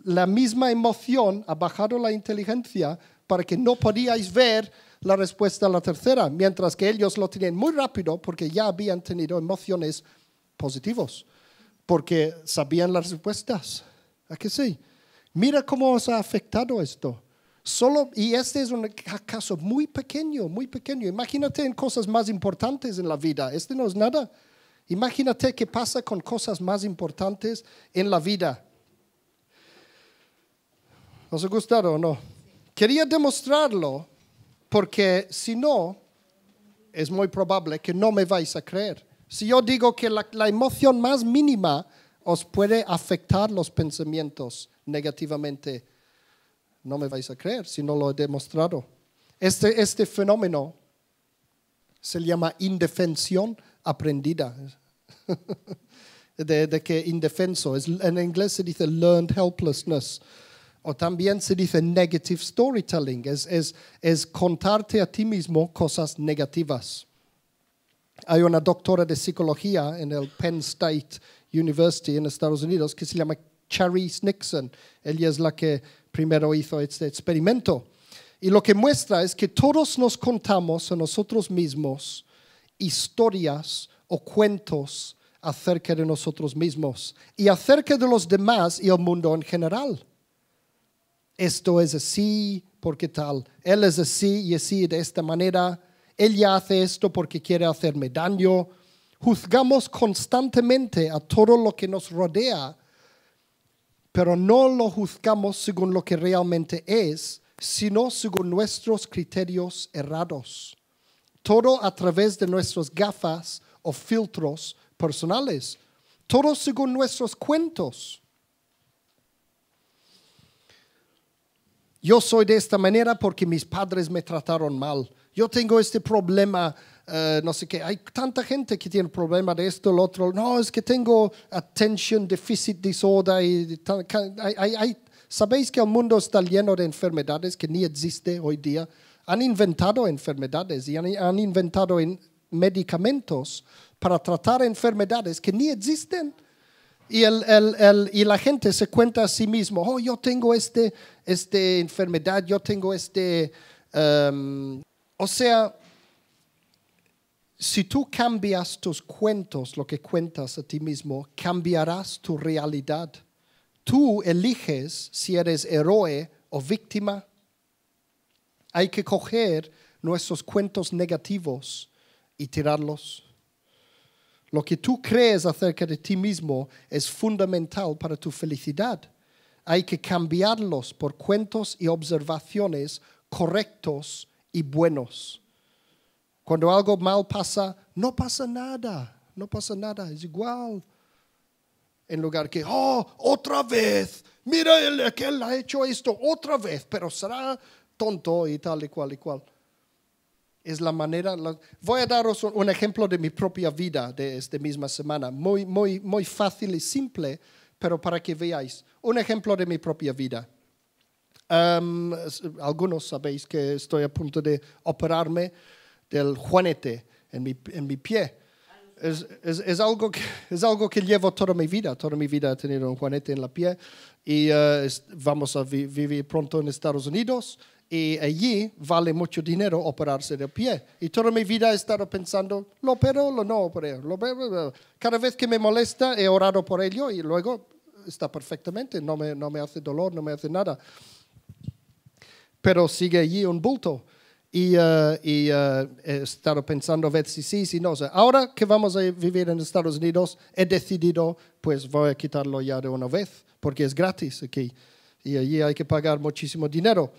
La misma emoción ha bajado la inteligencia para que no podíais ver la respuesta a la tercera, mientras que ellos lo tenían muy rápido porque ya habían tenido emociones positivos porque sabían las respuestas. ¿A qué sí? Mira cómo os ha afectado esto. Solo, y este es un caso muy pequeño, muy pequeño. Imagínate en cosas más importantes en la vida. Este no es nada. Imagínate qué pasa con cosas más importantes en la vida. ¿Os ha gustado o no? Quería demostrarlo porque si no, es muy probable que no me vais a creer. Si yo digo que la emoción más mínima os puede afectar los pensamientos negativamente, no me vais a creer si no lo he demostrado. Este, este fenómeno se llama indefensión aprendida. de, que indefenso. en inglés se dice learned helplessness. O también se dice negative storytelling. Es, es contarte a ti mismo cosas negativas. Hay una doctora de psicología en el Penn State University en Estados Unidos que se llama Charisse Nixon. Ella es la que primero hizo este experimento. Y lo que muestra es que todos nos contamos a nosotros mismos historias o cuentos acerca de nosotros mismos y acerca de los demás y el mundo en general. Esto es así, porque tal. Él es así y así de esta manera. Ella hace esto porque quiere hacerme daño. Juzgamos constantemente a todo lo que nos rodea pero no lo juzgamos según lo que realmente es, sino según nuestros criterios errados. Todo a través de nuestras gafas o filtros personales. Todo según nuestros cuentos. Yo soy de esta manera porque mis padres me trataron mal. Yo tengo este problema eh, no sé qué. Hay tanta gente que tiene problema de esto, el otro. No, es que tengo attention deficit disorder. Y Sabéis que el mundo está lleno de enfermedades que ni existe hoy día. Han inventado enfermedades y han, inventado medicamentos para tratar enfermedades que ni existen. Y, y la gente se cuenta a sí mismo, oh, yo tengo esta este enfermedad, yo tengo este... Em, o sea, si tú cambias tus cuentos, lo que cuentas a ti mismo, cambiarás tu realidad. Tú eliges si eres héroe o víctima. Hay que coger nuestros cuentos negativos y tirarlos. Lo que tú crees acerca de ti mismo es fundamental para tu felicidad. Hay que cambiarlos por cuentos y observaciones correctos y buenos. Cuando algo mal pasa, no pasa nada, no pasa nada, es igual. En lugar que, oh, otra vez, mira el, aquel ha hecho esto otra vez, pero será tonto y tal y cual y cual. Es la manera, voy a daros un ejemplo de mi propia vida de esta misma semana, muy, muy, muy fácil y simple, pero para que veáis, un ejemplo de mi propia vida. Em, algunos sabéis que estoy a punto de operarme del juanete en mi, pie. Es, algo que, algo que llevo toda mi vida. Toda mi vida he tenido un juanete en la pie. y eh, vamos a vivir pronto en Estados Unidos y allí vale mucho dinero operarse del pie. Y toda mi vida he estado pensando, lo opero lo no opero. Lo, cada vez que me molesta he orado por ello y luego está perfectamente, no me, no me hace dolor, no me hace nada. Pero sigue allí un bulto y, eh, eh, he estado pensando a ver si sí, si no. Ahora que vamos a vivir en Estados Unidos, he decidido, pues voy a quitarlo ya de una vez, porque es gratis aquí. Y allí hay que pagar muchísimo dinero.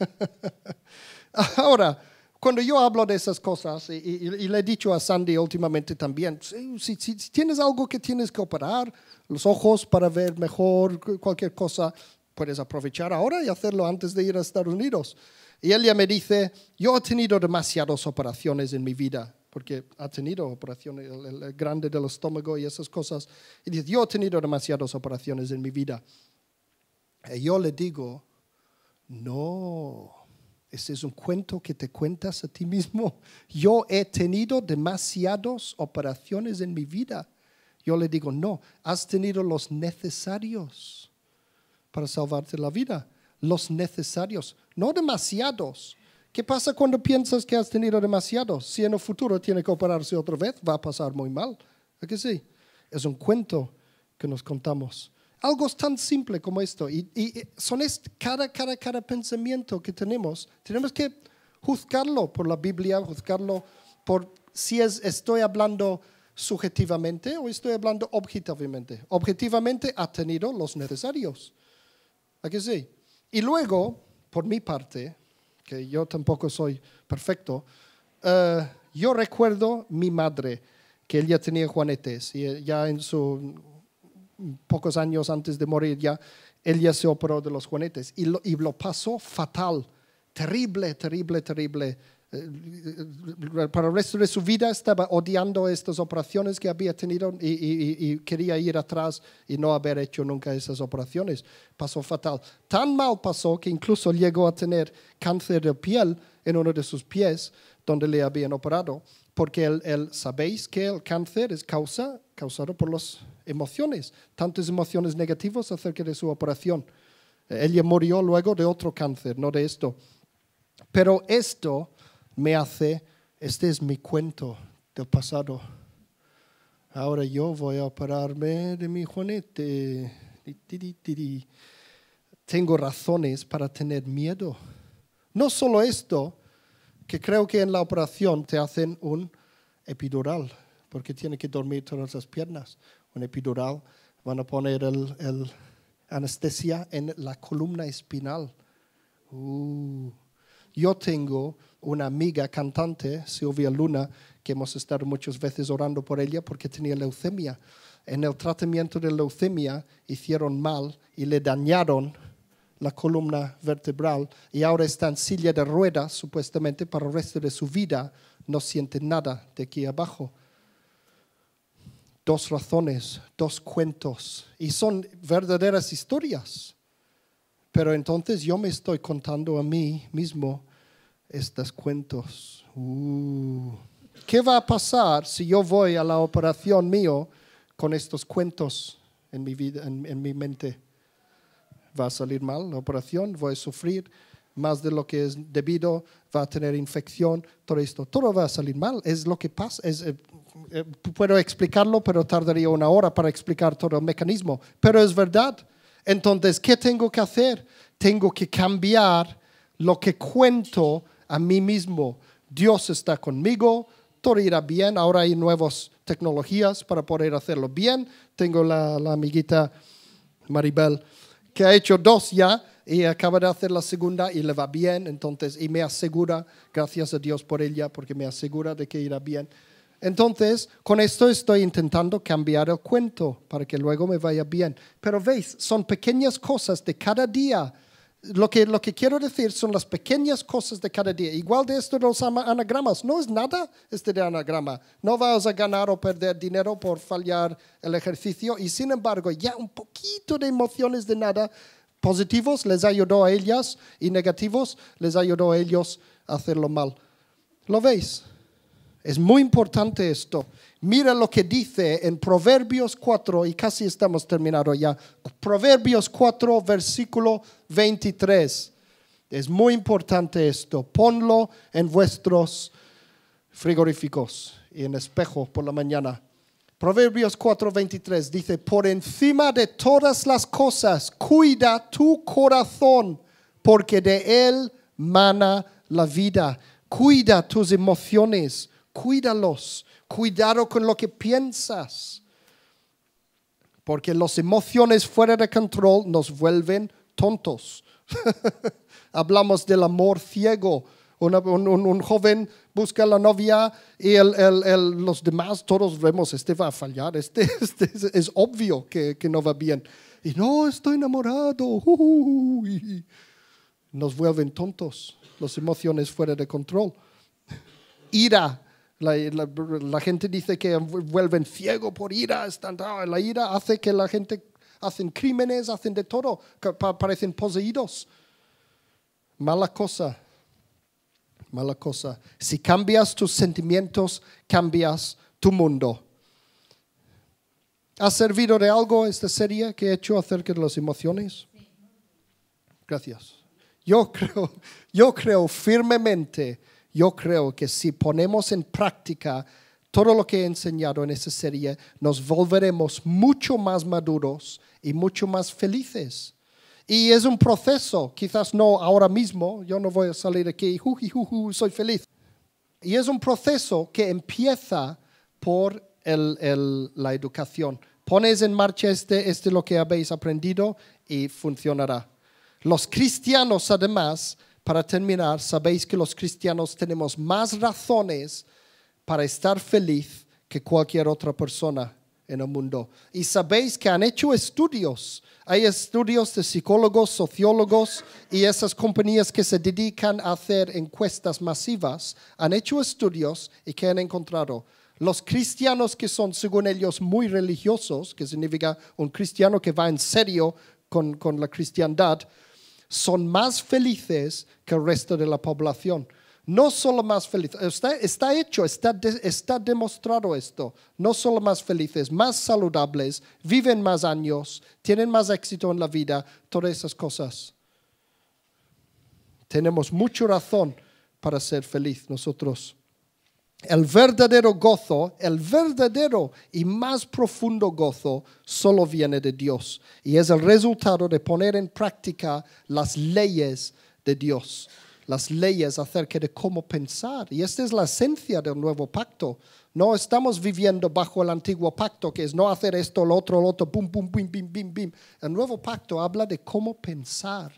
Ahora, cuando yo hablo de esas cosas, y, le he dicho a Sandy últimamente también, si, tienes algo que tienes que operar, los ojos para ver mejor, cualquier cosa, puedes aprovechar ahora y hacerlo antes de ir a Estados Unidos. Y ella me dice, yo he tenido demasiadas operaciones en mi vida, porque ha tenido operaciones, el, grande del estómago y esas cosas. Y dice, yo he tenido demasiadas operaciones en mi vida. Y yo le digo, no, ese es un cuento que te cuentas a ti mismo. Yo he tenido demasiadas operaciones en mi vida. Yo le digo, no, has tenido los necesarios para salvarte la vida los necesarios, no demasiados. ¿Qué pasa cuando piensas que has tenido demasiados? Si en el futuro tiene que operarse otra vez, va a pasar muy mal. ¿A que sí? Es un cuento que nos contamos. Algo tan simple como esto. Y, son cada, cada, pensamiento que tenemos, tenemos que juzgarlo por la Biblia, juzgarlo por si estoy hablando subjetivamente o estoy hablando objetivamente. Objetivamente ha tenido los necesarios. ¿A que sí? Y luego, por mi parte, que yo tampoco soy perfecto, eh, yo recuerdo mi madre, que ella tenía juanetes, y eh, ya en sus mm, pocos años antes de morir, ya ella se operó de los juanetes y lo, y lo pasó fatal, terrible, terrible, terrible eh, eh, para el resto de su vida estaba odiando estas operaciones que había tenido y, quería ir atrás y no haber hecho nunca esas operaciones. Pasó fatal. Tan mal pasó que incluso llegó a tener cáncer de piel en uno de sus pies donde le habían operado, porque él, sabéis que el cáncer es causa, causado por las emociones, tantas emociones negativas acerca de su operación. Ella murió luego de otro cáncer, no de esto. Pero esto me hace, este es mi cuento del pasado. Ahora yo voy a operarme de mi juanete. Tengo razones para tener miedo. No solo esto, que creo que en la operación te hacen un epidural, porque tiene que dormir todas las piernas. Un epidural, van a poner el, anestesia en la columna espinal. Uh. Yo tengo una amiga cantante, Silvia Luna, que hemos estado muchas veces orando por ella porque tenía leucemia. En el tratamiento de leucemia hicieron mal y le dañaron la columna vertebral y ahora está en silla de ruedas supuestamente para el resto de su vida. No siente nada de aquí abajo. Dos razones, dos cuentos y son verdaderas historias pero entonces yo me estoy contando a mí mismo estos cuentos. Uh. ¿Qué va a pasar si yo voy a la operación mío con estos cuentos en mi vida, en, mi mente? Va a salir mal la operación, voy a sufrir más de lo que es debido, va a tener infección, todo esto, todo va a salir mal, es lo que pasa, eh, eh, puedo explicarlo, pero tardaría una hora para explicar todo el mecanismo, pero es verdad, entonces, ¿qué tengo que hacer? Tengo que cambiar lo que cuento a mí mismo. Dios está conmigo, todo irá bien. Ahora hay nuevas tecnologías para poder hacerlo bien. Tengo la, amiguita Maribel que ha hecho dos ya y acaba de hacer la segunda y le va bien. Entonces, y me asegura, gracias a Dios por ella, porque me asegura de que irá bien. Entonces, con esto estoy intentando cambiar el cuento para que luego me vaya bien. Pero veis, son pequeñas cosas de cada día. Lo que, quiero decir son las pequeñas cosas de cada día. Igual de esto los anagramas. No es nada este de anagrama. No vas a ganar o perder dinero por fallar el ejercicio. Y sin embargo, ya un poquito de emociones de nada positivos les ayudó a ellas y negativos les ayudó a ellos a hacerlo mal. ¿Lo veis? Es muy importante esto. Mira lo que dice en Proverbios 4, y casi estamos terminando ya. Proverbios 4, versículo 23. Es muy importante esto. Ponlo en vuestros frigoríficos y en espejo por la mañana. Proverbios 23. dice, por encima de todas las cosas, cuida tu corazón, porque de él mana la vida. Cuida tus emociones, cuídalos. Cuidado con lo que piensas. Porque las emociones fuera de control nos vuelven tontos. Hablamos del amor ciego. un, joven busca a la novia y los demás todos vemos, este va a fallar, este, este es, obvio que, no va bien. Y no, estoy enamorado. nos vuelven tontos, las emociones fuera de control. Ira, la, gente dice que vuelven ciego por ira. Ah, la ira hace que la gente hacen crímenes, hacen de todo, parecen poseídos. Mala cosa, mala cosa. Si cambias tus sentimientos, cambias tu mundo. ¿Ha servido de algo esta serie que he hecho acerca de las emociones? Gracias. yo creo firmemente yo creo que si ponemos en práctica todo lo que he enseñado en esta serie, nos volveremos mucho más maduros y mucho más felices. Y es un proceso, quizás no ahora mismo, yo no voy a salir aquí, y ju, soy feliz. Y es un proceso que empieza por el, la educación. Pones en marcha este, este lo que habéis aprendido y funcionará. Los cristianos, además, para terminar, sabéis que los cristianos tenemos más razones para estar feliz que cualquier otra persona en el mundo. Y sabéis que han hecho estudios. Hay estudios de psicólogos, sociólogos y esas compañías que se dedican a hacer encuestas masivas. Han hecho estudios y que han encontrado. Los cristianos que son, según ellos, muy religiosos, que significa un cristiano que va en serio con, con la cristiandad, son más felices que el resto de la población. No solo más felices, está, hecho, está, está demostrado esto. No solo más felices, más saludables, viven más años, tienen más éxito en la vida, todas esas cosas. Tenemos mucha razón para ser feliz nosotros. El verdadero gozo, el verdadero y más profundo gozo solo viene de Dios y es el resultado de poner en práctica las leyes de Dios, las leyes acerca de cómo pensar. Y esta es la esencia del nuevo pacto. No estamos viviendo bajo el antiguo pacto que es no hacer esto, lo otro, lo otro, pum, bum, pum, bum, bum, El nuevo pacto habla de cómo pensar.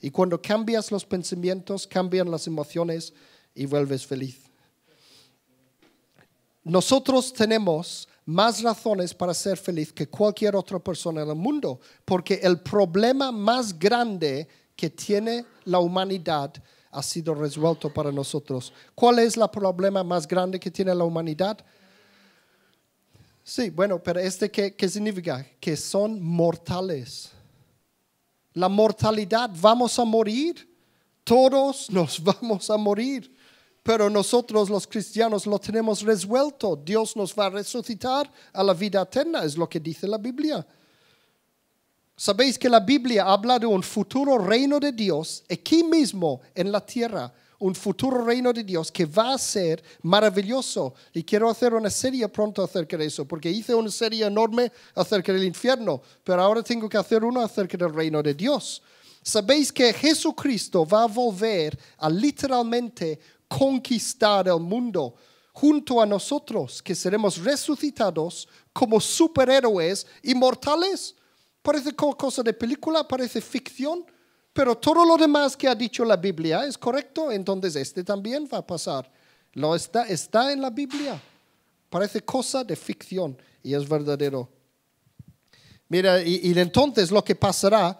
Y cuando cambias los pensamientos, cambian las emociones y vuelves feliz nosotros tenemos más razones para ser feliz que cualquier otra persona en el mundo, porque el problema más grande que tiene la humanidad ha sido resuelto para nosotros. ¿Cuál es el problema más grande que tiene la humanidad? Sí, bueno, pero este qué, qué significa? Que son mortales. La mortalidad, vamos a morir. Todos nos vamos a morir pero nosotros los cristianos lo tenemos resuelto. Dios nos va a resucitar a la vida eterna, es lo que dice la Biblia. Sabéis que la Biblia habla de un futuro reino de Dios aquí mismo en la tierra, un futuro reino de Dios que va a ser maravilloso. Y quiero hacer una serie pronto acerca de eso, porque hice una serie enorme acerca del infierno, pero ahora tengo que hacer una acerca del reino de Dios. Sabéis que Jesucristo va a volver a literalmente conquistar el mundo junto a nosotros, que seremos resucitados como superhéroes inmortales. Parece cosa de película, parece ficción, pero todo lo demás que ha dicho la Biblia es correcto, entonces este también va a pasar. Lo está, está en la Biblia. Parece cosa de ficción y es verdadero. Mira, y, y entonces lo que pasará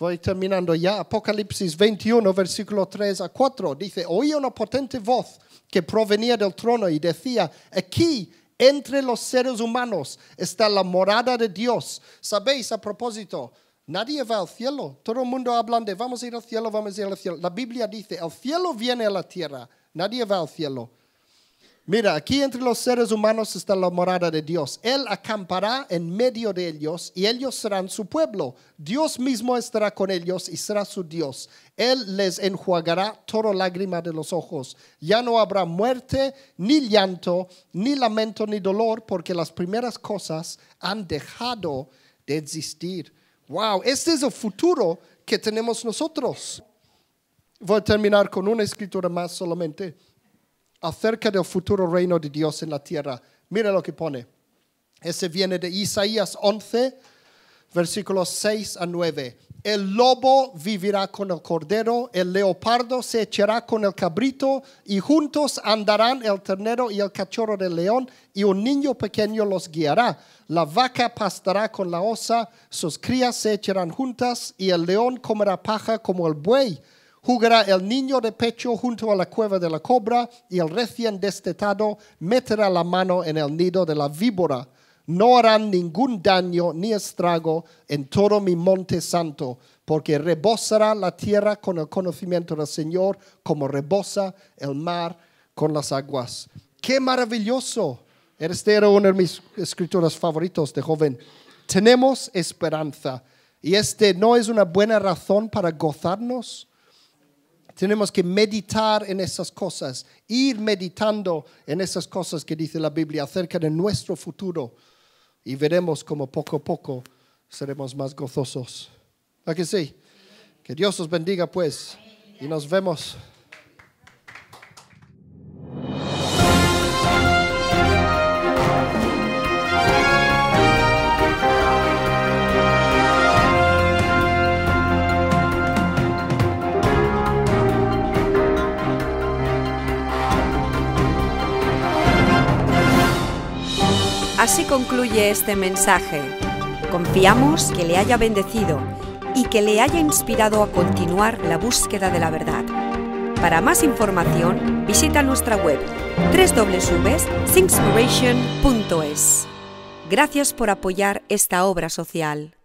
Voy terminando ya. Apocalipsis 21, versículo 3 a 4. Dice, oí una potente voz que provenía del trono y decía, aquí entre los seres humanos está la morada de Dios. Sabéis, a propósito, nadie va al cielo. Todo el mundo habla de, vamos a ir al cielo, vamos a ir al cielo. La Biblia dice, el cielo viene a la tierra. Nadie va al cielo. Mira, aquí entre los seres humanos está la morada de Dios. Él acampará en medio de ellos y ellos serán su pueblo. Dios mismo estará con ellos y será su Dios. Él les enjuagará toda lágrima de los ojos. Ya no habrá muerte, ni llanto, ni lamento, ni dolor, porque las primeras cosas han dejado de existir. Wow, este es el futuro que tenemos nosotros. Voy a terminar con una escritura más solamente acerca del futuro reino de Dios en la tierra. Mira lo que pone. Ese viene de Isaías 11, versículos 6 a 9. El lobo vivirá con el cordero, el leopardo se echará con el cabrito, y juntos andarán el ternero y el cachorro del león, y un niño pequeño los guiará. La vaca pastará con la osa, sus crías se echarán juntas, y el león comerá paja como el buey. Jugará el niño de pecho junto a la cueva de la cobra y el recién destetado meterá la mano en el nido de la víbora. No harán ningún daño ni estrago en todo mi monte santo, porque rebosará la tierra con el conocimiento del Señor como rebosa el mar con las aguas. ¡Qué maravilloso! Este era uno de mis escritores favoritos de joven. Tenemos esperanza y este no es una buena razón para gozarnos. Tenemos que meditar en esas cosas, ir meditando en esas cosas que dice la Biblia acerca de nuestro futuro y veremos como poco a poco seremos más gozosos. ¿A que sí? Que Dios os bendiga pues y nos vemos. concluye este mensaje. Confiamos que le haya bendecido y que le haya inspirado a continuar la búsqueda de la verdad. Para más información, visita nuestra web www.singspiration.es. Gracias por apoyar esta obra social.